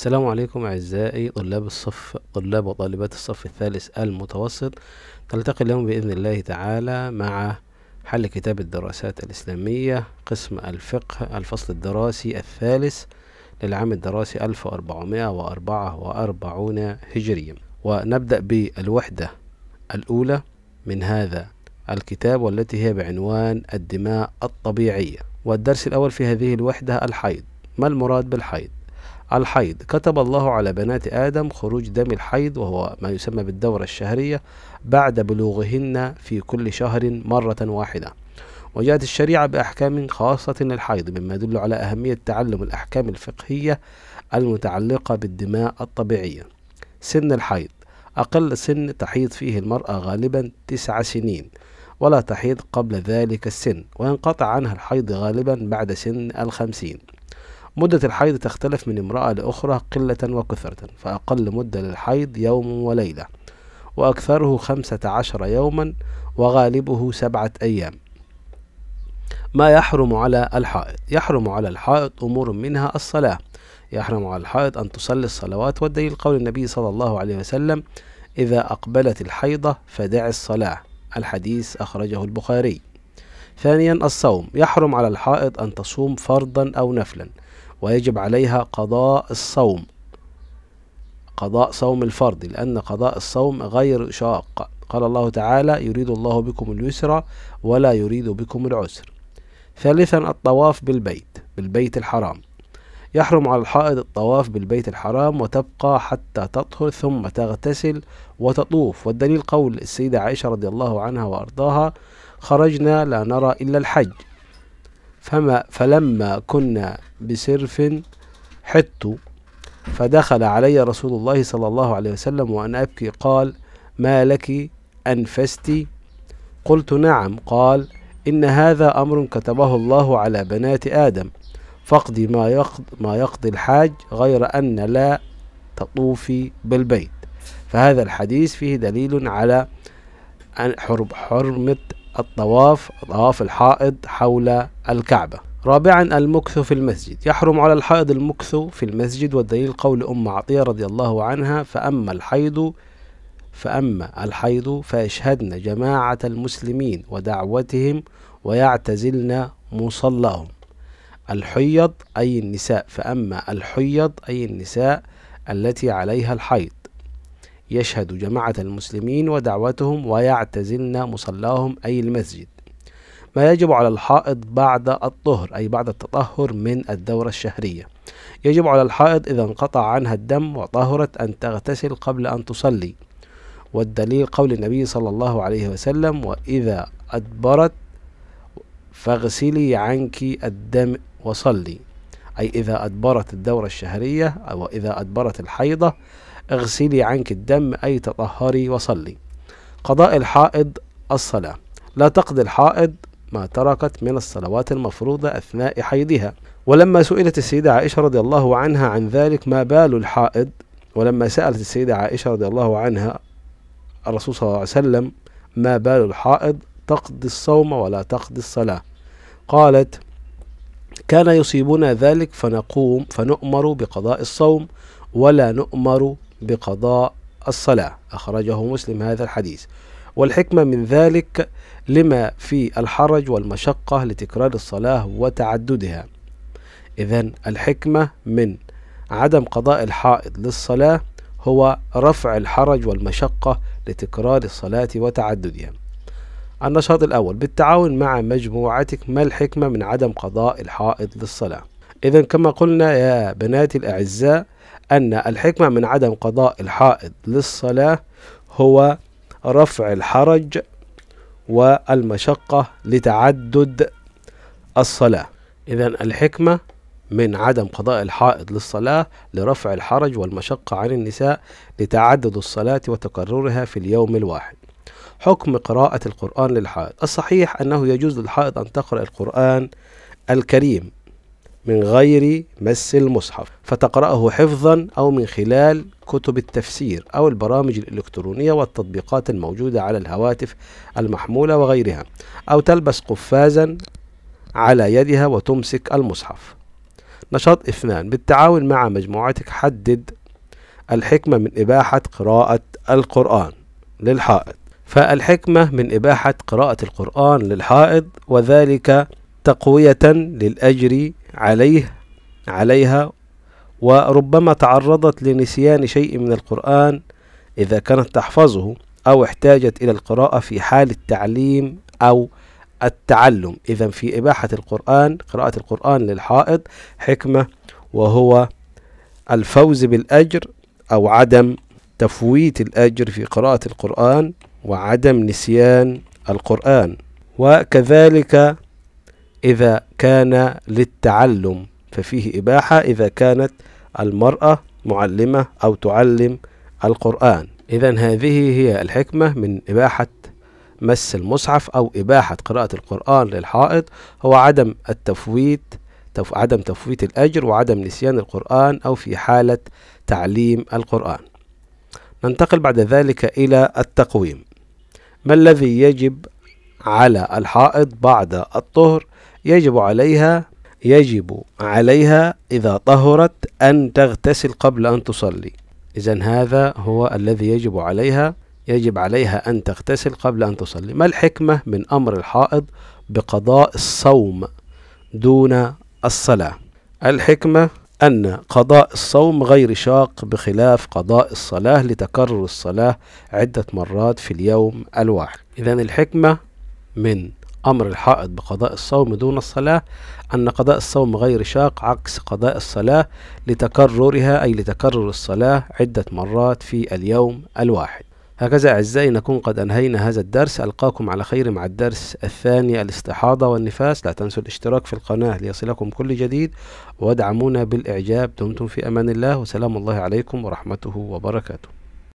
السلام عليكم أعزائي طلاب الصف طلاب وطالبات الصف الثالث المتوسط نلتقي اليوم بإذن الله تعالى مع حل كتاب الدراسات الإسلامية قسم الفقه الفصل الدراسي الثالث للعام الدراسي 1444 هجريا ونبدأ بالوحدة الأولى من هذا الكتاب والتي هي بعنوان الدماء الطبيعية والدرس الأول في هذه الوحدة الحيض ما المراد بالحيض الحيض كتب الله على بنات آدم خروج دم الحيض وهو ما يسمى بالدورة الشهرية بعد بلوغهن في كل شهر مرة واحدة وجاءت الشريعة بأحكام خاصة للحيض مما يدل على أهمية تعلم الأحكام الفقهية المتعلقة بالدماء الطبيعية سن الحيض أقل سن تحيض فيه المرأة غالبا تسع سنين ولا تحيض قبل ذلك السن وينقطع عنها الحيض غالبا بعد سن الخمسين مدة الحيض تختلف من امرأة لأخرى قلة وكثرة فأقل مدة للحيض يوم وليلة وأكثره خمسة عشر يوما وغالبه سبعة أيام ما يحرم على الحائط يحرم على الحائط أمور منها الصلاة يحرم على الحائط أن تصلي الصلوات والدليل قول النبي صلى الله عليه وسلم إذا أقبلت الحيضة فدع الصلاة الحديث أخرجه البخاري ثانيا الصوم يحرم على الحائض أن تصوم فرضا أو نفلا ويجب عليها قضاء الصوم قضاء صوم الفرض لأن قضاء الصوم غير شاق قال الله تعالى يريد الله بكم اليسر ولا يريد بكم العسر ثالثا الطواف بالبيت بالبيت الحرام يحرم على الحائض الطواف بالبيت الحرام وتبقى حتى تطهر ثم تغتسل وتطوف والدليل قول السيدة عائشة رضي الله عنها وأرضاها خرجنا لا نرى إلا الحج فما فلما كنا بسرف حط فدخل علي رسول الله صلى الله عليه وسلم وأنا أبكي قال ما لك أنفستي قلت نعم قال إن هذا أمر كتبه الله على بنات آدم فاقضي ما يقضي, ما يقضي الحاج غير أن لا تطوفي بالبيت فهذا الحديث فيه دليل على حرمة الطواف طواف الحائض حول الكعبة رابعا المكث في المسجد يحرم على الحائض المكث في المسجد والدليل قول أم عطية رضي الله عنها فأما الحيض فأما الحيض فيشهدن جماعة المسلمين ودعوتهم ويعتزلن مصلاهم الحيض أي النساء فأما الحيض أي النساء التي عليها الحيض يشهد جماعة المسلمين ودعوتهم ويعتزلن مصلاهم أي المسجد ما يجب على الحائض بعد الطهر أي بعد التطهر من الدورة الشهرية يجب على الحائض إذا انقطع عنها الدم وطهرت أن تغتسل قبل أن تصلي والدليل قول النبي صلى الله عليه وسلم وإذا أدبرت فاغسلي عنك الدم وصلي أي إذا أدبرت الدورة الشهرية أو إذا أدبرت الحيضة اغسلي عنك الدم أي تطهري وصلي قضاء الحائض الصلاة لا تقضي الحائض ما تركت من الصلوات المفروضة أثناء حيضها ولما سئلت السيدة عائشة رضي الله عنها عن ذلك ما بال الحائض ولما سألت السيدة عائشة رضي الله عنها الرسول صلى الله عليه وسلم ما بال الحائض تقضي الصوم ولا تقضي الصلاة قالت كان يصيبنا ذلك فنقوم فنؤمر بقضاء الصوم ولا نؤمر بقضاء الصلاة أخرجه مسلم هذا الحديث والحكمة من ذلك لما في الحرج والمشقة لتكرار الصلاة وتعددها إذا الحكمة من عدم قضاء الحائض للصلاة هو رفع الحرج والمشقة لتكرار الصلاة وتعددها النشاط الأول بالتعاون مع مجموعتك ما الحكمة من عدم قضاء الحائض للصلاة إذا كما قلنا يا بناتي الأعزاء أن الحكمة من عدم قضاء الحائض للصلاة هو رفع الحرج والمشقة لتعدد الصلاة إذا الحكمة من عدم قضاء الحائض للصلاة لرفع الحرج والمشقة عن النساء لتعدد الصلاة وتكررها في اليوم الواحد حكم قراءة القرآن للحائض الصحيح أنه يجوز للحائض أن تقرأ القرآن الكريم من غير مس المصحف فتقرأه حفظا أو من خلال كتب التفسير أو البرامج الإلكترونية والتطبيقات الموجودة على الهواتف المحمولة وغيرها أو تلبس قفازا على يدها وتمسك المصحف نشاط اثنان بالتعاون مع مجموعتك حدد الحكمة من إباحة قراءة القرآن للحائض فالحكمة من إباحة قراءة القرآن للحائض وذلك تقوية للأجر عليه عليها وربما تعرضت لنسيان شيء من القرآن إذا كانت تحفظه أو احتاجت إلى القراءة في حال التعليم أو التعلم إذا في إباحة القرآن قراءة القرآن للحائض حكمة وهو الفوز بالأجر أو عدم تفويت الأجر في قراءة القرآن وعدم نسيان القرآن وكذلك إذا كان للتعلم ففيه إباحة إذا كانت المرأة معلمة أو تعلم القرآن إذا هذه هي الحكمة من إباحة مس المصحف أو إباحة قراءة القرآن للحائط هو عدم التفويت تف... عدم تفويت الأجر وعدم نسيان القرآن أو في حالة تعليم القرآن ننتقل بعد ذلك إلى التقويم ما الذي يجب على الحائط بعد الطهر يجب عليها يجب عليها إذا طهرت أن تغتسل قبل أن تصلي إذا هذا هو الذي يجب عليها يجب عليها أن تغتسل قبل أن تصلي ما الحكمة من أمر الحائض بقضاء الصوم دون الصلاة الحكمة أن قضاء الصوم غير شاق بخلاف قضاء الصلاة لتكرر الصلاة عدة مرات في اليوم الواحد إذا الحكمة من أمر الحائض بقضاء الصوم دون الصلاة أن قضاء الصوم غير شاق عكس قضاء الصلاة لتكررها أي لتكرر الصلاة عدة مرات في اليوم الواحد هكذا أعزائي نكون قد أنهينا هذا الدرس ألقاكم على خير مع الدرس الثاني الاستحاضة والنفاس لا تنسوا الاشتراك في القناة ليصلكم كل جديد وادعمونا بالإعجاب دمتم في أمان الله وسلام الله عليكم ورحمته وبركاته